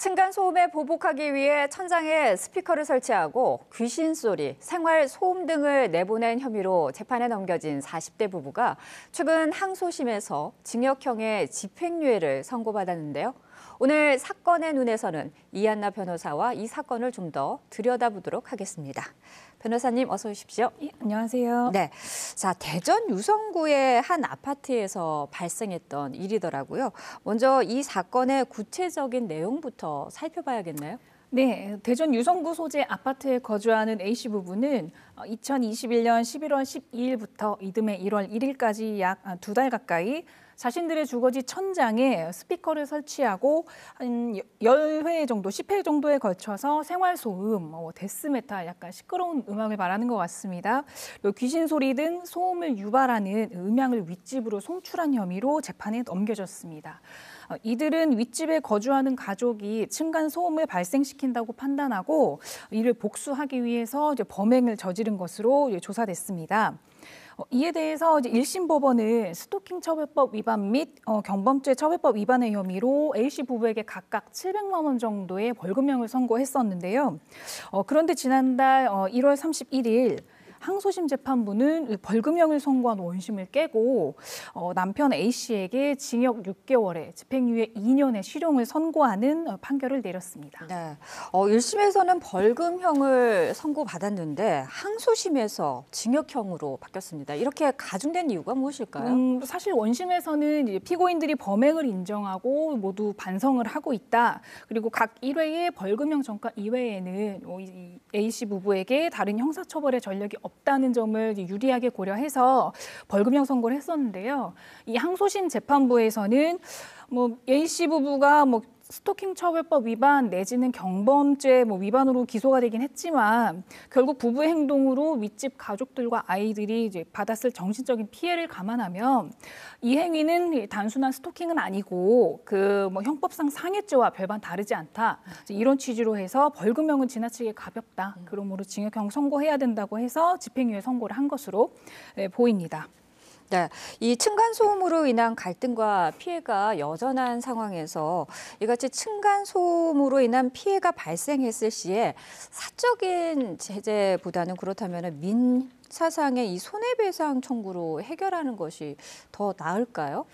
층간 소음에 보복하기 위해 천장에 스피커를 설치하고 귀신 소리, 생활 소음 등을 내보낸 혐의로 재판에 넘겨진 40대 부부가 최근 항소심에서 징역형의 집행유예를 선고받았는데요. 오늘 사건의 눈에서는 이한나 변호사와 이 사건을 좀 더 들여다보도록 하겠습니다. 변호사님 어서 오십시오. 예, 안녕하세요. 네. 자, 대전 유성구의 한 아파트에서 발생했던 일이더라고요. 먼저 이 사건의 구체적인 내용부터 살펴봐야겠나요? 네, 대전 유성구 소재 아파트에 거주하는 A 씨 부부는 2021년 11월 12일부터 이듬해 1월 1일까지 약 두 달 가까이 자신들의 주거지 천장에 스피커를 설치하고 한 열회 정도, 십 회 정도에 걸쳐서 생활 소음, 뭐 데스메탈, 약간 시끄러운 음악을 말하는 것 같습니다. 귀신 소리 등 소음을 유발하는 음향을 윗집으로 송출한 혐의로 재판에 넘겨졌습니다. 어, 이들은 윗집에 거주하는 가족이 층간 소음을 발생시킨다고 판단하고 이를 복수하기 위해서 범행을 저지른 것으로 조사됐습니다. 어, 이에 대해서 1심 법원은 스토킹 처벌법 위반 및 어, 경범죄 처벌법 위반의 혐의로 A씨 부부에게 각각 700만 원 정도의 벌금형을 선고했었는데요. 어, 그런데 지난달 어, 1월 31일 항소심 재판부는 벌금형을 선고한 원심을 깨고 어, 남편 A 씨에게 징역 6개월에 집행유예 2년의 실형을 선고하는 어, 판결을 내렸습니다. 네, 어, 1심에서는 벌금형을 선고받았는데 항소심에서 징역형으로 바뀌었습니다. 이렇게 가중된 이유가 무엇일까요? 음, 사실 원심에서는 피고인들이 범행을 인정하고 모두 반성을 하고 있다. 그리고 각 1회의 벌금형 전과 이외에는 뭐 A 씨 부부에게 다른 형사처벌의 전력이 없. 없다는 점을 유리하게 고려해서 벌금형 선고를 했었는데요. 이 항소심 재판부에서는 뭐 A 씨 부부가 뭐 스토킹 처벌법 위반 내지는 경범죄 뭐 위반으로 기소가 되긴 했지만 결국 부부의 행동으로 윗집 가족들과 아이들이 이제 받았을 정신적인 피해를 감안하면 이 행위는 단순한 스토킹은 아니고 그 뭐 형법상 상해죄와 별반 다르지 않다 이런 취지로 해서 벌금형은 지나치게 가볍다 그러므로 징역형 선고해야 된다고 해서 집행유예 선고를 한 것으로 예, 보입니다. 네, 이 층간소음으로 인한 갈등과 피해가 여전한 상황에서 이같이 층간소음으로 인한 피해가 발생했을 시에 사적인 제재보다는 그렇다면 민 사상의 이 손해배상 청구로 해결하는 것이 더 나을까요?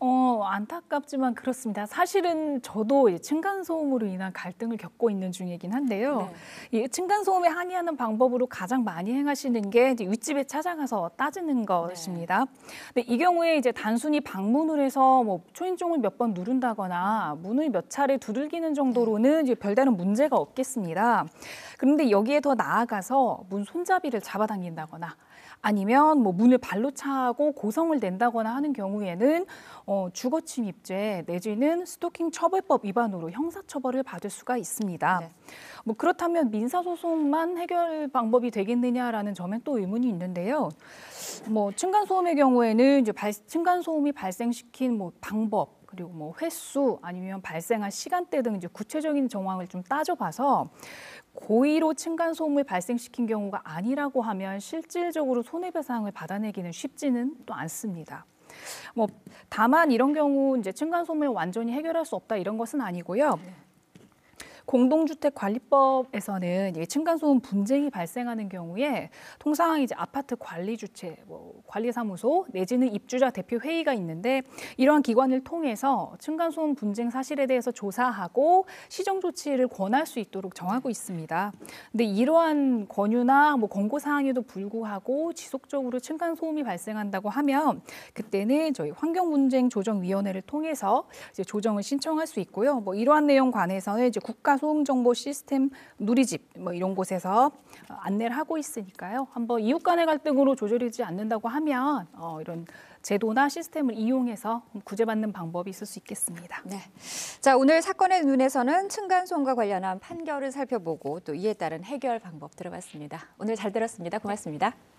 어, 안타깝지만 그렇습니다. 사실은 저도 층간소음으로 인한 갈등을 겪고 있는 중이긴 한데요. 네. 이 층간소음에 항의하는 방법으로 가장 많이 행하시는 게 윗집에 찾아가서 따지는 네. 것입니다. 네. 근데 이 경우에 이제 단순히 방문을 해서 뭐 초인종을 몇 번 누른다거나 문을 몇 차례 두들기는 네. 정도로는 별다른 문제가 없겠습니다. 그런데 여기에 더 나아가서 문 손잡이를 잡아당긴다거나 아니면 뭐 문을 발로 차고 고성을 낸다거나 하는 경우에는 어, 주거침입죄 내지는 스토킹 처벌법 위반으로 형사처벌을 받을 수가 있습니다. 네. 뭐 그렇다면 민사소송만 해결 방법이 되겠느냐라는 점엔 또 의문이 있는데요. 뭐 층간소음의 경우에는 이제 발, 층간소음이 발생시킨 뭐 방법 그리고 뭐 횟수 아니면 발생한 시간대 등 이제 구체적인 정황을 좀 따져봐서 고의로 층간소음을 발생시킨 경우가 아니라고 하면 실질적으로 손해배상을 받아내기는 쉽지는 또 않습니다. 뭐 다만 이런 경우 이제 층간소음을 완전히 해결할 수 없다 이런 것은 아니고요. 네. 공동주택관리법에서는 층간소음 분쟁이 발생하는 경우에 통상 이제 아파트 관리 주체, 뭐 관리사무소 내지는 입주자 대표 회의가 있는데 이러한 기관을 통해서 층간소음 분쟁 사실에 대해서 조사하고 시정 조치를 권할 수 있도록 정하고 있습니다. 근데 이러한 권유나 뭐 권고 사항에도 불구하고 지속적으로 층간 소음이 발생한다고 하면 그때는 저희 환경분쟁 조정위원회를 통해서 이제 조정을 신청할 수 있고요. 뭐 이러한 내용 관해서는 이제 국가 소음 정보 시스템 누리집 뭐 이런 곳에서 어, 안내를 하고 있으니까요. 한번 이웃 간의 갈등으로 조절되지 않는다고 하면 어, 이런 제도나 시스템을 이용해서 구제받는 방법이 있을 수 있겠습니다. 네. 자, 오늘 사건의 눈에서는 층간소음과 관련한 판결을 살펴보고 또 이에 따른 해결 방법 들어봤습니다. 오늘 잘 들었습니다. 고맙습니다. 네.